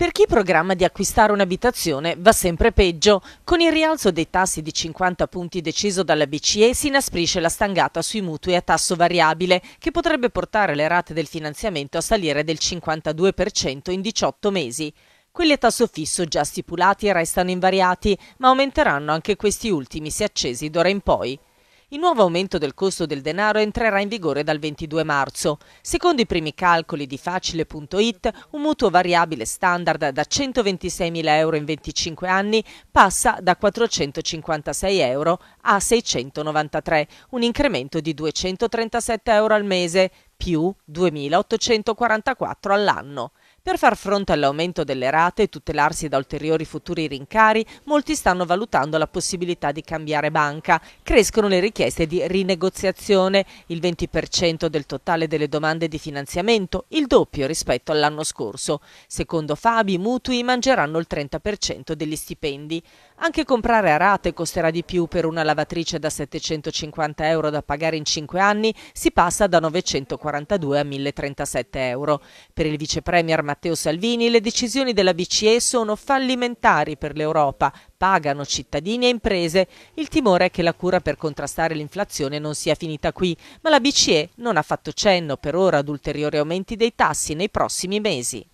Per chi programma di acquistare un'abitazione va sempre peggio. Con il rialzo dei tassi di 50 punti deciso dalla BCE si inasprisce la stangata sui mutui a tasso variabile che potrebbe portare le rate del finanziamento a salire del 52% in 18 mesi. Quelli a tasso fisso già stipulati restano invariati, ma aumenteranno anche questi ultimi se accesi d'ora in poi. Il nuovo aumento del costo del denaro entrerà in vigore dal 22 marzo. Secondo i primi calcoli di facile.it, un mutuo variabile standard da 126.000 euro in 25 anni passa da 456 euro a 693, un incremento di 237 euro al mese, più 2.844 all'anno. Per far fronte all'aumento delle rate e tutelarsi da ulteriori futuri rincari, molti stanno valutando la possibilità di cambiare banca. Crescono le richieste di rinegoziazione, il 20% del totale delle domande di finanziamento, il doppio rispetto all'anno scorso. Secondo Fabi, i mutui mangeranno il 30% degli stipendi. Anche comprare a rate costerà di più per una lavatrice da 750 euro da pagare in 5 anni, si passa da 942 a 1037 euro. Per il vicepremier Matteo Salvini, le decisioni della BCE sono fallimentari per l'Europa, pagano cittadini e imprese. Il timore è che la cura per contrastare l'inflazione non sia finita qui, ma la BCE non ha fatto cenno per ora ad ulteriori aumenti dei tassi nei prossimi mesi.